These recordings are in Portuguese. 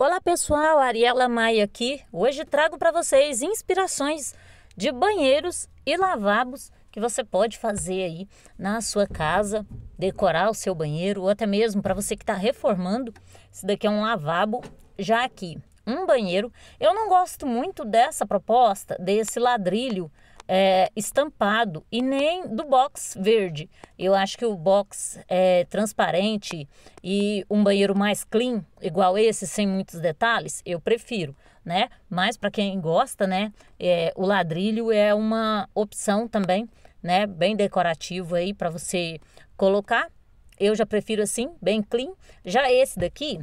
Olá pessoal, Ariela Maia aqui. Hoje trago para vocês inspirações de banheiros e lavabos que você pode fazer aí na sua casa, decorar o seu banheiro ou até mesmo para você que está reformando. Esse daqui é um lavabo, já aqui um banheiro. Eu não gosto muito dessa proposta, desse ladrilho é, estampado e nem do box verde. Eu acho que o box é, transparente e um banheiro mais clean, igual esse, sem muitos detalhes, eu prefiro. Né? Mas para quem gosta, né, é, o ladrilho é uma opção também, né, bem decorativo aí para você colocar. Eu já prefiro assim, bem clean. Já esse daqui,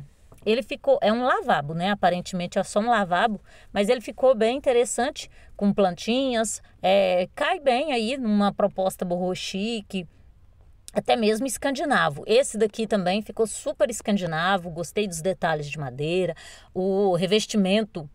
ele ficou, é um lavabo, né? Aparentemente é só um lavabo, mas ele ficou bem interessante, com plantinhas, é, cai bem aí numa proposta borro chique, até mesmo escandinavo. Esse daqui também ficou super escandinavo, gostei dos detalhes de madeira, o revestimento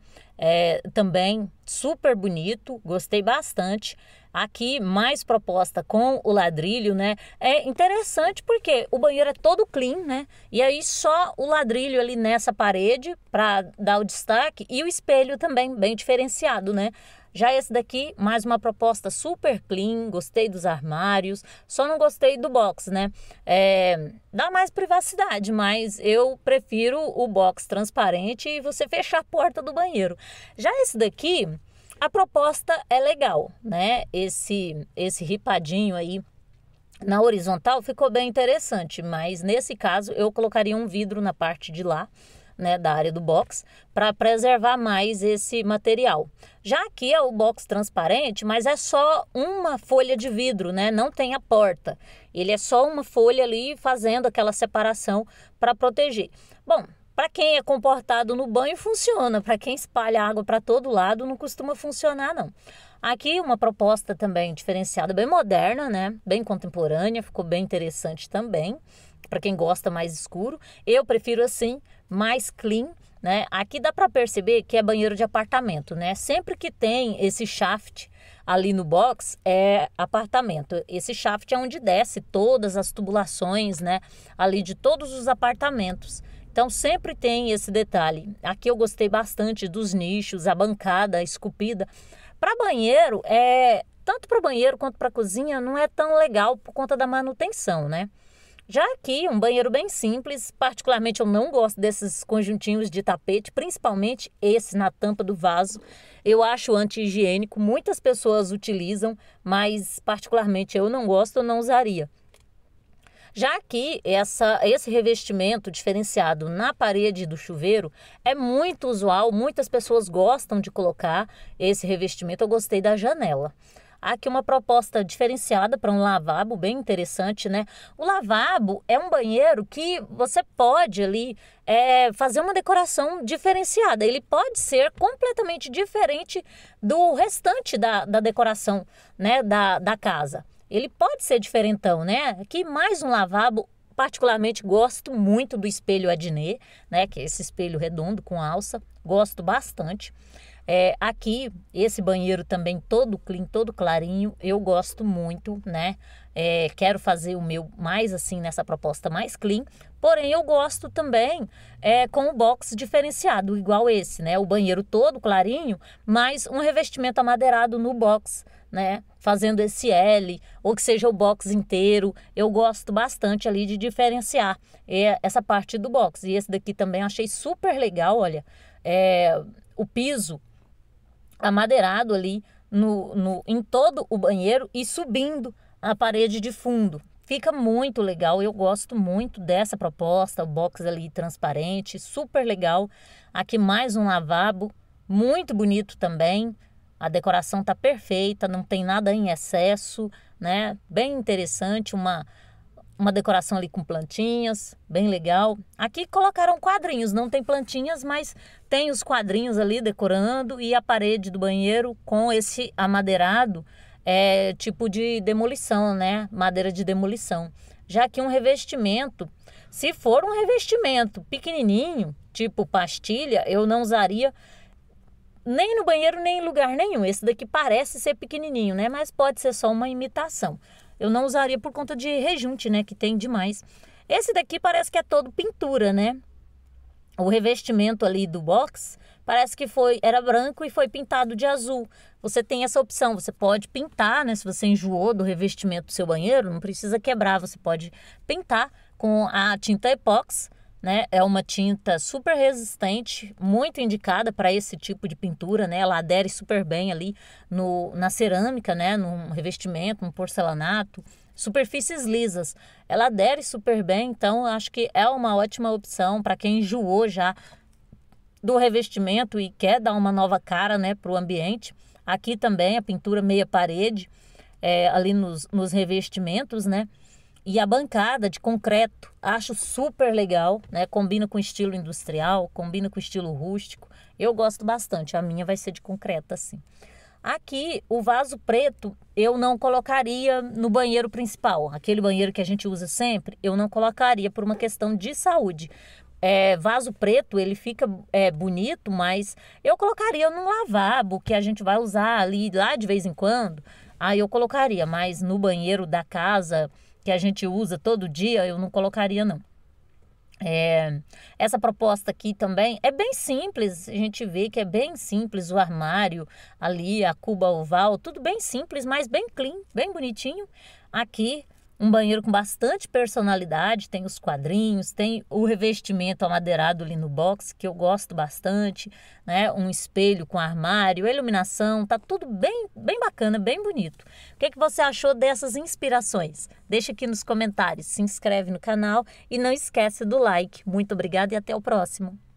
é, também super bonito, gostei bastante. Aqui, mais proposta com o ladrilho, né? É interessante porque o banheiro é todo clean, né? E aí só o ladrilho ali nessa parede para dar o destaque e o espelho também, bem diferenciado, né? Já esse daqui, mais uma proposta super clean, gostei dos armários, só não gostei do box, né? É dá mais privacidade, mas eu prefiro o box transparente e você fechar a porta do banheiro. Já esse daqui, a proposta é legal, né? Esse esse ripadinho aí na horizontal ficou bem interessante, mas nesse caso eu colocaria um vidro na parte de lá né, da área do box, para preservar mais esse material. Já aqui é o box transparente, mas é só uma folha de vidro, né? Não tem a porta. Ele é só uma folha ali fazendo aquela separação para proteger. Bom, para quem é comportado no banho funciona, para quem espalha água para todo lado não costuma funcionar não. Aqui uma proposta também diferenciada, bem moderna, né? Bem contemporânea, ficou bem interessante também para quem gosta mais escuro. Eu prefiro assim, mais clean, né? Aqui dá para perceber que é banheiro de apartamento, né? Sempre que tem esse shaft ali no box é apartamento. Esse shaft é onde desce todas as tubulações, né? Ali de todos os apartamentos. Então sempre tem esse detalhe. Aqui eu gostei bastante dos nichos, a bancada esculpida. Para banheiro é tanto para banheiro quanto para cozinha não é tão legal por conta da manutenção, né? Já aqui, um banheiro bem simples, particularmente eu não gosto desses conjuntinhos de tapete, principalmente esse na tampa do vaso. Eu acho anti-higiênico, muitas pessoas utilizam, mas particularmente eu não gosto, eu não usaria. Já aqui, essa, esse revestimento diferenciado na parede do chuveiro é muito usual, muitas pessoas gostam de colocar esse revestimento. Eu gostei da janela há aqui uma proposta diferenciada para um lavabo bem interessante, né? O lavabo é um banheiro que você pode ali é, fazer uma decoração diferenciada. Ele pode ser completamente diferente do restante da, da decoração né, da, da casa. Ele pode ser diferentão, né? Aqui mais um lavabo particularmente gosto muito do espelho Adnet, né, que é esse espelho redondo com alça, gosto bastante. É, aqui, esse banheiro também todo clean, todo clarinho, eu gosto muito, né? É, quero fazer o meu mais assim, nessa proposta mais clean, porém eu gosto também é, com o box diferenciado, igual esse, né? O banheiro todo clarinho, mas um revestimento amadeirado no box, né? Fazendo esse L, ou que seja o box inteiro, eu gosto bastante ali de diferenciar é, essa parte do box. E esse daqui também achei super legal, olha. É, o piso amadeirado ali no, no, em todo o banheiro e subindo a parede de fundo. Fica muito legal, eu gosto muito dessa proposta, o box ali transparente, super legal. Aqui mais um lavabo, muito bonito também. A decoração tá perfeita, não tem nada em excesso, né? Bem interessante, uma uma decoração ali com plantinhas, bem legal. Aqui colocaram quadrinhos, não tem plantinhas, mas tem os quadrinhos ali decorando e a parede do banheiro com esse amadeirado é tipo de demolição, né? Madeira de demolição. Já que um revestimento, se for um revestimento pequenininho, tipo pastilha, eu não usaria nem no banheiro, nem em lugar nenhum. Esse daqui parece ser pequenininho, né? Mas pode ser só uma imitação eu não usaria por conta de rejunte, né? Que tem demais. Esse daqui parece que é todo pintura, né? O revestimento ali do box parece que foi era branco e foi pintado de azul. Você tem essa opção, você pode pintar, né? Se você enjoou do revestimento do seu banheiro, não precisa quebrar, você pode pintar com a tinta epox né? É uma tinta super resistente, muito indicada para esse tipo de pintura, né? Ela adere super bem ali no, na cerâmica, né? Num revestimento, num porcelanato, superfícies lisas. Ela adere super bem, então acho que é uma ótima opção para quem enjoou já do revestimento e quer dar uma nova cara, né, para o ambiente. Aqui também a pintura meia parede, é, ali nos, nos revestimentos, né? E a bancada de concreto, acho super legal, né? Combina com estilo industrial, combina com estilo rústico. Eu gosto bastante, a minha vai ser de concreto assim. Aqui, o vaso preto eu não colocaria no banheiro principal, aquele banheiro que a gente usa sempre, eu não colocaria por uma questão de saúde. É, vaso preto ele fica é, bonito, mas eu colocaria num lavabo que a gente vai usar ali lá de vez em quando. Aí eu colocaria, mas no banheiro da casa que a gente usa todo dia, eu não colocaria, não. É, essa proposta aqui também é bem simples, a gente vê que é bem simples o armário ali, a cuba oval, tudo bem simples, mas bem clean, bem bonitinho. Aqui um banheiro com bastante personalidade, tem os quadrinhos, tem o revestimento amadeirado ali no box, que eu gosto bastante, né? Um espelho com armário, iluminação, tá tudo bem, bem bacana, bem bonito. O que, é que você achou dessas inspirações? Deixa aqui nos comentários, se inscreve no canal e não esquece do like. Muito obrigada e até o próximo.